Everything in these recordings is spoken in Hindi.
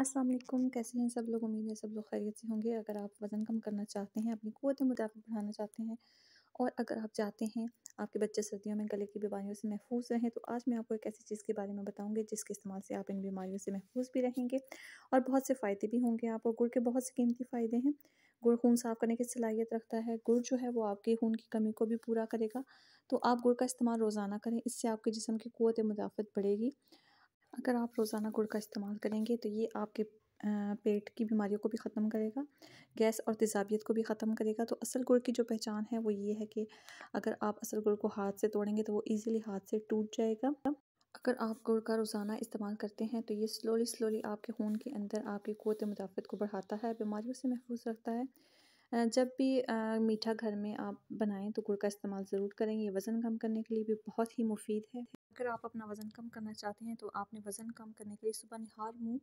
अस्सलाम वालेकुम कैसे हैं सब लोग उम्मीद है सब लोग खैरियत से होंगे अगर आप वज़न कम करना चाहते हैं अपनी क़वत मुताबिक बढ़ाना चाहते हैं और अगर आप चाहते हैं आपके बच्चे सर्दियों में गले की बीमारियों से महफूज रहें तो आज मैं आपको एक ऐसी चीज़ के बारे में बताऊंगी जिसके इस्तेमाल से आप इन बीमारियों से महफूज भी रहेंगे और बहुत से फ़ायदे भी होंगे आपको गुड़ के बहुत से कीमती फ़ायदे हैं गुड़ खून साफ़ करने की सलाहियत रखता है गुड़ जो है वो आपके खून की कमी को भी पूरा करेगा तो आप गुड़ का इस्तेमाल रोज़ाना करें इससे आपके जिसम की क़वत मुदाफ़त बढ़ेगी अगर आप रोज़ाना गुड़ का इस्तेमाल करेंगे तो ये आपके पेट की बीमारियों को भी ख़त्म करेगा गैस और तेजाबियत को भी ख़त्म करेगा तो असल गुड़ की जो पहचान है वो ये है कि अगर आप असल गुड़ को हाथ से तोड़ेंगे तो वो ईज़िली हाथ से टूट जाएगा अगर आप गुड़ का रोज़ाना इस्तेमाल करते हैं तो ये स्लोली स्लोली आपके खून के अंदर आपकी क़ुत मुदाफ़त को बढ़ाता है बीमारियों से महफूज रखता है जब भी मीठा घर में आप बनाएं तो गुड़ का इस्तेमाल ज़रूर करें ये वज़न कम करने के लिए भी बहुत ही मुफीद है अगर आप अपना वज़न कम करना चाहते हैं तो आपने वज़न कम करने के लिए सुबह निहार मुँह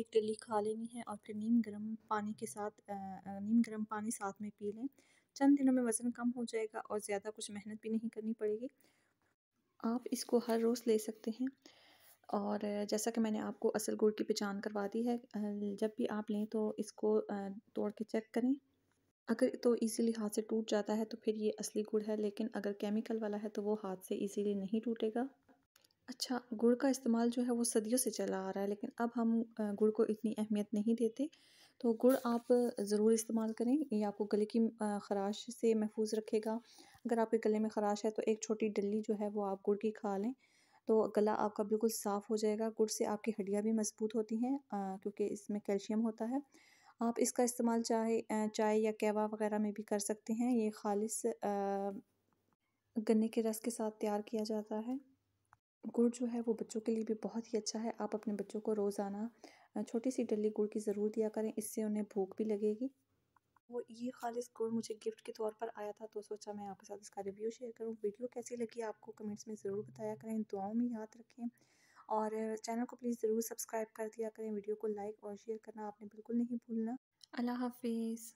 एक डली खा लेनी है और फिर नीम गर्म पानी के साथ नीम गर्म पानी साथ में पी लें चंद दिनों में वज़न कम हो जाएगा और ज़्यादा कुछ मेहनत भी नहीं करनी पड़ेगी आप इसको हर रोज़ ले सकते हैं और जैसा कि मैंने आपको असल गुड़ की पहचान करवा दी है जब भी आप लें तो इसको तोड़ के चेक करें अगर तो इजीली हाथ से टूट जाता है तो फिर ये असली गुड़ है लेकिन अगर केमिकल वाला है तो वो हाथ से इजीली नहीं टूटेगा अच्छा गुड़ का इस्तेमाल जो है वो सदियों से चला आ रहा है लेकिन अब हम गुड़ को इतनी अहमियत नहीं देते तो गुड़ आप ज़रूर इस्तेमाल करें ये आपको गले की ख़राश से महफूज रखेगा अगर आपके गले में ख़राश है तो एक छोटी डली जो है वो आप गुड़ की खा लें तो गला आपका बिल्कुल साफ़ हो जाएगा गुड़ से आपकी हड्डियाँ भी मजबूत होती हैं क्योंकि इसमें कैल्शियम होता है आप इसका इस्तेमाल चाहे चाय या कहवा वगैरह में भी कर सकते हैं ये ख़ालिश गन्ने के रस के साथ तैयार किया जाता है गुड़ जो है वो बच्चों के लिए भी बहुत ही अच्छा है आप अपने बच्चों को रोज़ाना छोटी सी डली गुड़ की ज़रूर दिया करें इससे उन्हें भूख भी लगेगी वो ये खालिस गुड़ मुझे गिफ्ट के तौर पर आया था तो सोचा मैं आपके साथ इसका रिव्यू शेयर करूँ वीडियो कैसी लगी आपको कमेंट्स में ज़रूर बताया करें दुआओं में याद रखें और चैनल को प्लीज़ ज़रूर सब्सक्राइब कर दिया करें वीडियो को लाइक और शेयर करना आपने बिल्कुल नहीं भूलना अल्लाह हाफिज़